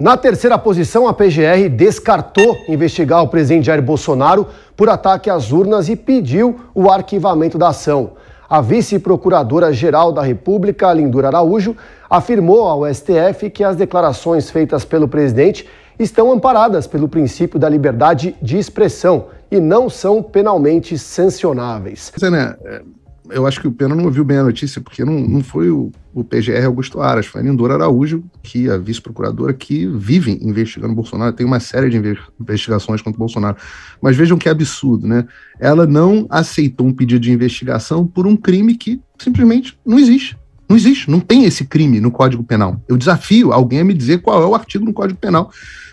Na terceira posição, a PGR descartou investigar o presidente Jair Bolsonaro por ataque às urnas e pediu o arquivamento da ação. A vice-procuradora-geral da República, Lindura Araújo, afirmou ao STF que as declarações feitas pelo presidente estão amparadas pelo princípio da liberdade de expressão e não são penalmente sancionáveis eu acho que o Pena não ouviu bem a notícia, porque não, não foi o, o PGR Augusto Aras, foi a Lindora Araújo, que é a vice-procuradora, que vive investigando Bolsonaro, tem uma série de investigações contra o Bolsonaro. Mas vejam que absurdo, né? Ela não aceitou um pedido de investigação por um crime que simplesmente não existe. Não existe, não tem esse crime no Código Penal. Eu desafio alguém a me dizer qual é o artigo no Código Penal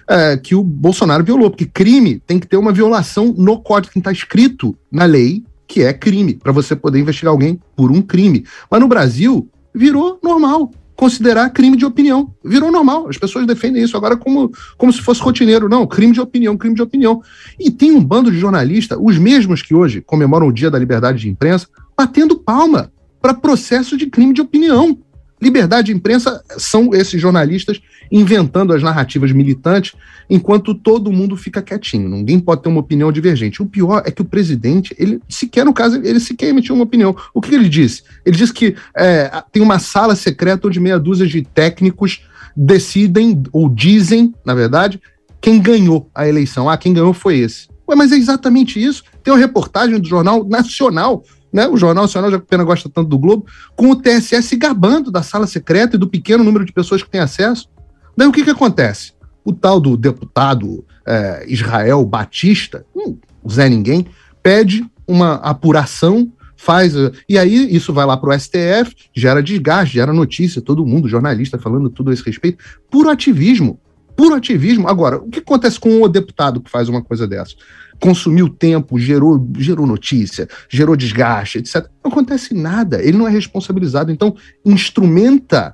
é, que o Bolsonaro violou, porque crime tem que ter uma violação no código, que está escrito na lei, que é crime, para você poder investigar alguém por um crime. Mas no Brasil, virou normal considerar crime de opinião. Virou normal. As pessoas defendem isso agora como, como se fosse rotineiro. Não, crime de opinião, crime de opinião. E tem um bando de jornalistas, os mesmos que hoje comemoram o Dia da Liberdade de Imprensa, batendo palma para processo de crime de opinião. Liberdade de imprensa são esses jornalistas inventando as narrativas militantes, enquanto todo mundo fica quietinho. Ninguém pode ter uma opinião divergente. O pior é que o presidente, ele sequer, no caso, ele sequer emitiu uma opinião. O que ele disse? Ele disse que é, tem uma sala secreta onde meia dúzia de técnicos decidem, ou dizem, na verdade, quem ganhou a eleição. Ah, quem ganhou foi esse. Ué, mas é exatamente isso. Tem uma reportagem do Jornal Nacional né, o Jornal Nacional, já que o Pena gosta tanto do Globo, com o tss gabando da sala secreta e do pequeno número de pessoas que tem acesso. Daí o que, que acontece? O tal do deputado é, Israel Batista, hum, Zé Ninguém, pede uma apuração faz. Eh, e aí isso vai lá para o STF, gera desgaste, gera notícia, todo mundo, jornalista falando tudo a esse respeito, puro ativismo puro ativismo. Agora, o que acontece com o deputado que faz uma coisa dessa? Consumiu tempo, gerou, gerou notícia, gerou desgaste, etc. Não acontece nada, ele não é responsabilizado. Então, instrumenta,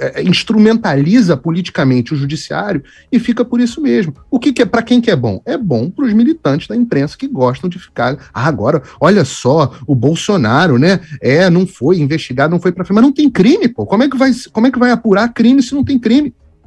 é, é, instrumentaliza politicamente o judiciário e fica por isso mesmo. O que, que é para quem que é bom? É bom para os militantes da imprensa que gostam de ficar. Ah, agora, olha só, o Bolsonaro, né? É, não foi investigado, não foi para mas não tem crime, pô. Como é que vai, como é que vai apurar crime se não tem crime?